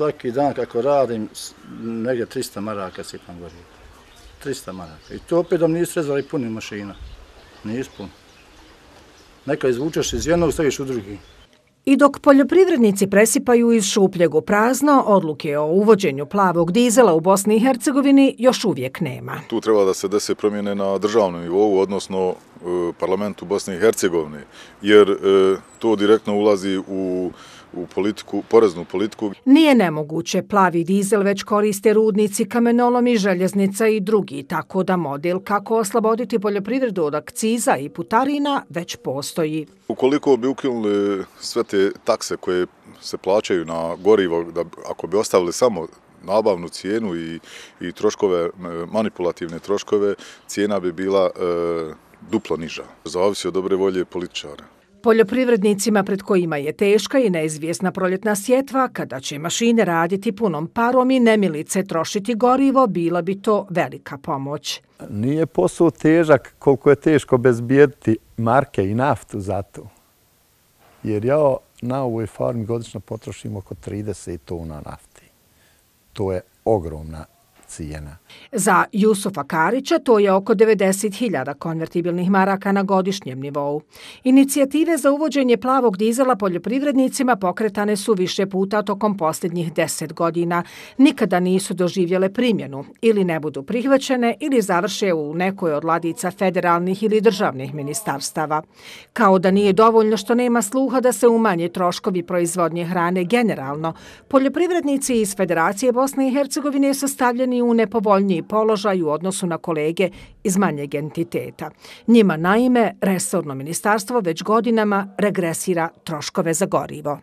svaki dan kako radim, negdje 300 maraka sipam gorivo. 300 maraka. I to opet da nisu rezali puni mašina. Nisu puni. Neka izvučeš iz jednog, staviš u drugi. I dok poljoprivrednici presipaju iz šupljeg u prazno, odluke o uvođenju plavog dizela u Bosni i Hercegovini još uvijek nema. Tu treba da se dese promjene na državnom nivou, odnosno e, parlamentu Bosne i Hercegovine, jer e, to direktno ulazi u u politiku, poreznu politiku. Nije nemoguće, plavi dizel već koriste rudnici, kamenolomi, željeznica i drugi, tako da model kako osloboditi poljoprivredu od akciza i putarina već postoji. Ukoliko bi ukinuli sve te takse koje se plaćaju na gorivo, da, ako bi ostavili samo nabavnu cijenu i, i troškove, e, manipulativne troškove, cijena bi bila e, duplo niža. Zavisi od dobre volje političara. Poljoprivrednicima pred kojima je teška i neizvjesna proljetna sjetva, kada će mašine raditi punom parom i nemilice trošiti gorivo, bila bi to velika pomoć. Nije posao težak koliko je teško bezbijediti marke i naftu za to. Jer ja na ovoj farmi godično potrošim oko 30 tona nafti. To je ogromna cijena. Za Jusufa Karića to je oko 90.000 konvertibilnih maraka na godišnjem nivou. Inicijative za uvođenje plavog dizela poljoprivrednicima pokretane su više puta tokom posljednjih deset godina. Nikada nisu doživjele primjenu ili ne budu prihvaćene ili završe u nekoj od ladica federalnih ili državnih ministarstava. Kao da nije dovoljno što nema sluha da se umanje troškovi proizvodnje hrane generalno, poljoprivrednici iz Federacije Bosne i Hercegovine su stavljeni u nepovoljniji položaj u odnosu na kolege iz manjeg entiteta. Njima naime, resorno ministarstvo već godinama regresira troškove za gorivo.